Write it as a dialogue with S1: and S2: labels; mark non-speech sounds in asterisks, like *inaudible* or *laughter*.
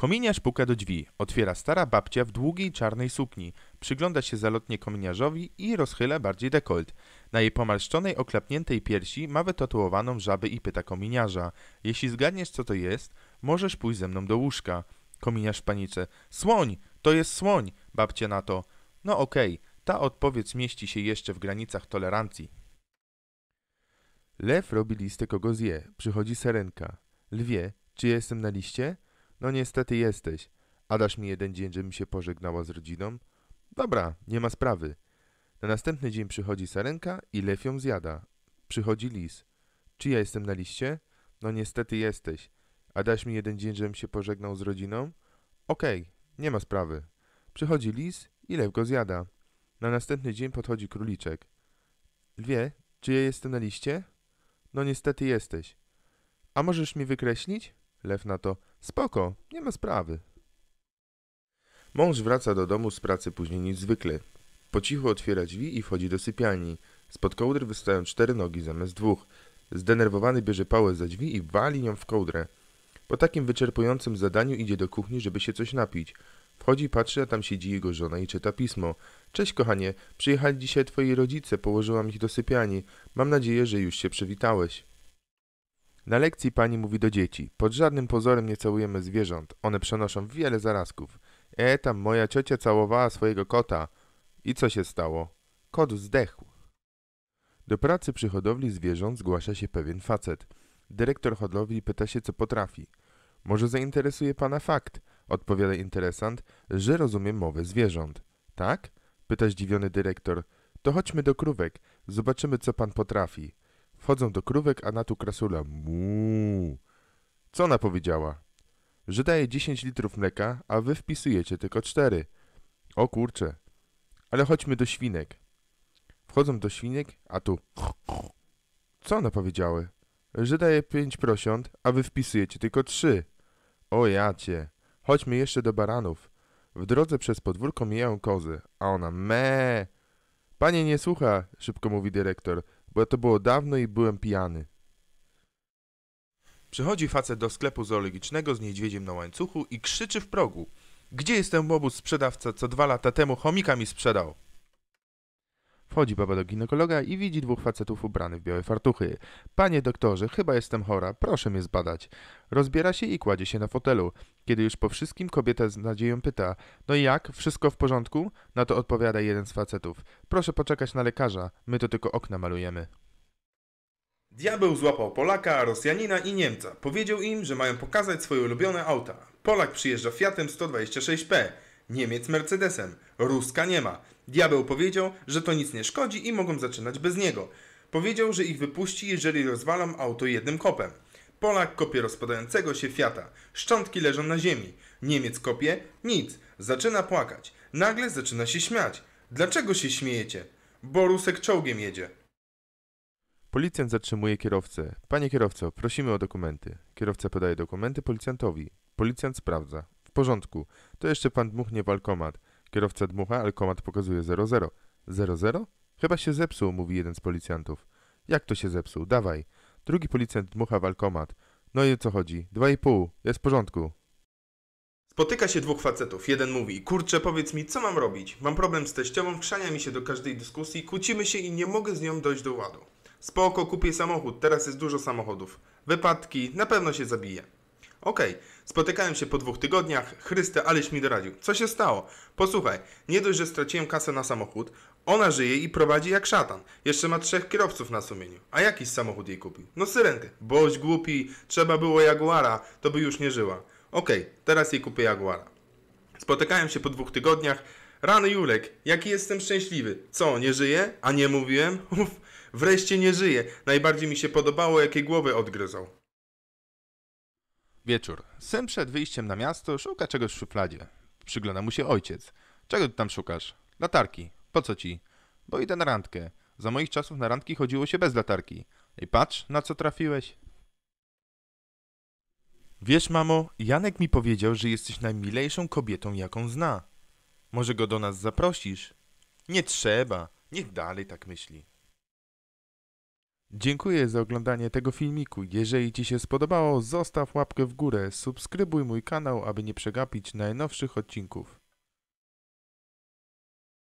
S1: Kominiarz puka do drzwi. Otwiera stara babcia w długiej czarnej sukni. Przygląda się zalotnie kominiarzowi i rozchyla bardziej dekolt. Na jej pomarszczonej, oklapniętej piersi ma wytatuowaną żabę i pyta kominiarza. Jeśli zgadniesz, co to jest, możesz pójść ze mną do łóżka. Kominiarz panicze. Słoń! To jest słoń! Babcia na to. No okej, okay. ta odpowiedź mieści się jeszcze w granicach tolerancji. Lew robi listę, kogo zje. Przychodzi serenka. Lwie, czy jestem na liście? No niestety jesteś. A dasz mi jeden dzień, żebym się pożegnała z rodziną? Dobra, nie ma sprawy. Na następny dzień przychodzi sarenka i lew ją zjada. Przychodzi lis. Czy ja jestem na liście? No niestety jesteś. A dasz mi jeden dzień, żebym się pożegnał z rodziną? Okej, okay, nie ma sprawy. Przychodzi lis i lew go zjada. Na następny dzień podchodzi króliczek. Lwie, czy ja jestem na liście? No niestety jesteś. A możesz mi wykreślić? Lew na to. Spoko, nie ma sprawy. Mąż wraca do domu z pracy później niż zwykle. Po cichu otwiera drzwi i wchodzi do sypialni. Spod kołdry wystają cztery nogi zamiast dwóch. Zdenerwowany bierze pałę za drzwi i wali nią w kołdrę. Po takim wyczerpującym zadaniu idzie do kuchni, żeby się coś napić. Wchodzi, patrzy, a tam siedzi jego żona i czyta pismo. Cześć kochanie, przyjechali dzisiaj twoi rodzice, położyłam ich do sypialni. Mam nadzieję, że już się przywitałeś. Na lekcji pani mówi do dzieci. Pod żadnym pozorem nie całujemy zwierząt. One przenoszą wiele zarazków. E, tam moja ciocia całowała swojego kota. I co się stało? Kot zdechł. Do pracy przy hodowli zwierząt zgłasza się pewien facet. Dyrektor hodowli pyta się, co potrafi. Może zainteresuje pana fakt, odpowiada interesant, że rozumie mowę zwierząt. Tak? pyta zdziwiony dyrektor. To chodźmy do krówek, zobaczymy, co pan potrafi. Wchodzą do krówek, a na tu krasula. Muuu. Co ona powiedziała? Że daje 10 litrów mleka, a wy wpisujecie tylko 4. O kurcze. Ale chodźmy do świnek. Wchodzą do świnek, a tu... *sniffs* Co ona powiedziały? Że daje 5 prosiąt, a wy wpisujecie tylko 3. O jacie. Chodźmy jeszcze do baranów. W drodze przez podwórko mijają kozy, a ona me. Panie nie słucha, szybko mówi dyrektor bo to było dawno i byłem pijany. Przychodzi facet do sklepu zoologicznego z niedźwiedziem na łańcuchu i krzyczy w progu. Gdzie jest ten łobuz sprzedawca, co dwa lata temu chomika mi sprzedał? Wchodzi baba do ginekologa i widzi dwóch facetów ubranych w białe fartuchy. Panie doktorze, chyba jestem chora, proszę mnie zbadać. Rozbiera się i kładzie się na fotelu. Kiedy już po wszystkim kobieta z nadzieją pyta, no i jak, wszystko w porządku? Na to odpowiada jeden z facetów. Proszę poczekać na lekarza, my to tylko okna malujemy. Diabeł złapał Polaka, Rosjanina i Niemca. Powiedział im, że mają pokazać swoje ulubione auta. Polak przyjeżdża Fiatem 126P. Niemiec Mercedesem. Ruska nie ma. Diabeł powiedział, że to nic nie szkodzi i mogą zaczynać bez niego. Powiedział, że ich wypuści, jeżeli rozwalam auto jednym kopem. Polak kopie rozpadającego się Fiata. Szczątki leżą na ziemi. Niemiec kopie? Nic. Zaczyna płakać. Nagle zaczyna się śmiać. Dlaczego się śmiejecie? Bo Rusek czołgiem jedzie. Policjant zatrzymuje kierowcę. Panie kierowco, prosimy o dokumenty. Kierowca podaje dokumenty policjantowi. Policjant sprawdza. W porządku. To jeszcze pan dmuchnie w alkomat. Kierowca dmucha, alkomat pokazuje 00. 00? Chyba się zepsuł, mówi jeden z policjantów. Jak to się zepsuł? Dawaj. Drugi policjant dmucha w alkomat. No i o co chodzi? Dwa i pół. Jest w porządku. Spotyka się dwóch facetów. Jeden mówi, kurczę, powiedz mi, co mam robić? Mam problem z teściową, krzania mi się do każdej dyskusji, kłócimy się i nie mogę z nią dojść do ładu. Spoko, kupię samochód, teraz jest dużo samochodów. Wypadki, na pewno się zabije. Okej, okay. spotykałem się po dwóch tygodniach, Chryste, aleś mi doradził. Co się stało? Posłuchaj, nie dość, że straciłem kasę na samochód, ona żyje i prowadzi jak szatan. Jeszcze ma trzech kierowców na sumieniu. A jakiś samochód jej kupił? No syrenkę. Boś głupi, trzeba było Jaguara, to by już nie żyła. Okej, okay, teraz jej kupię Jaguara. Spotykałem się po dwóch tygodniach, Rany Julek, jaki jestem szczęśliwy. Co, nie żyje? A nie mówiłem? *laughs* Uff, wreszcie nie żyje. Najbardziej mi się podobało, jakie głowy odgryzał. Wieczór. Syn przed wyjściem na miasto szuka czegoś w szufladzie. Przygląda mu się ojciec. Czego ty tam szukasz? Latarki. Po co ci? Bo idę na randkę. Za moich czasów na randki chodziło się bez latarki. I patrz, na co trafiłeś. Wiesz, mamo, Janek mi powiedział, że jesteś najmilejszą kobietą, jaką zna. Może go do nas zaprosisz? Nie trzeba. Niech dalej tak myśli. Dziękuję za oglądanie tego filmiku. Jeżeli Ci się spodobało, zostaw łapkę w górę, subskrybuj mój kanał, aby nie przegapić najnowszych odcinków.